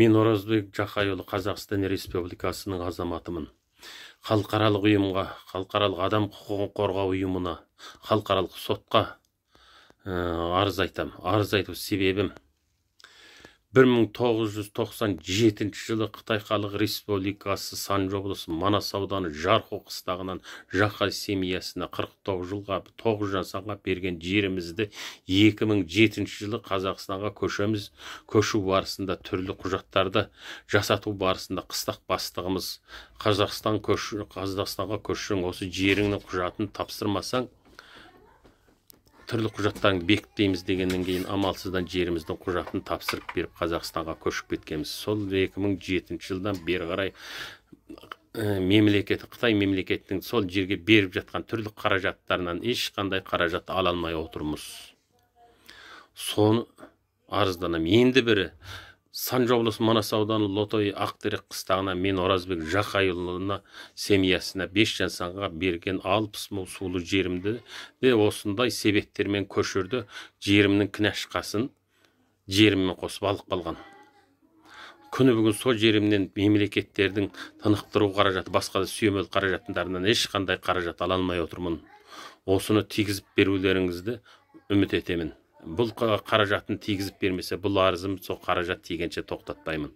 мен оразбек жақайұлы қазақстан республикасының азаматымын халықаралық ұйымға халықаралық адам құқығын қорғау ұйымына халықаралық сотқа ә, арыз айтам, арыз айту себебім 1997 мың жылы қытай халық республикасы санж облысы манас ауданы Жарқо қыстағынан Жақа семьясына қырық жылға тоғыз жасаға берген жерімізді 2007 мың жетінші жылы қазақстанға көшеміз көшу барысында түрлі құжаттарды жасату барысында қыстақ бастығымыз қазақстан көш, қазақстанға көшсең осы жеріңнің құжатын тапсырмасаң түрлі құжаттарын бекітпейміз дегеннен кейін амалсыздан жеріміздің құжатын тапсырып беріп қазақстанға көшіп кеткенбіз сол 2007 жылдан бері қарай ә, мемлекет қытай мемлекетінің сол жерге беріп жатқан түрлі қаражаттарынан ешқандай қаражат ала алмай отырмыз соны арызданамын енді бірі сан облысы манас ауданы лотой ақтерек қыстағына мен оразбек жақайұлына семьясына бес жансанға берген алпыс мың сулы жерімді де осындай себеттермен көшірді жерімнің кінәшқасын жеріммен қосып алып қалған күні бүгін сол жерімнен мемлекеттердің тынықтыру қаражаты басқа да сүйемел қаражаттарынан ешқандай қаражат ала алмай отырмын осыны тигізіп берулеріңізді үміт етемін бұл қаражатын тигізіп бермесе бұл арызым сол қаражат тигенше тоқтатпаймын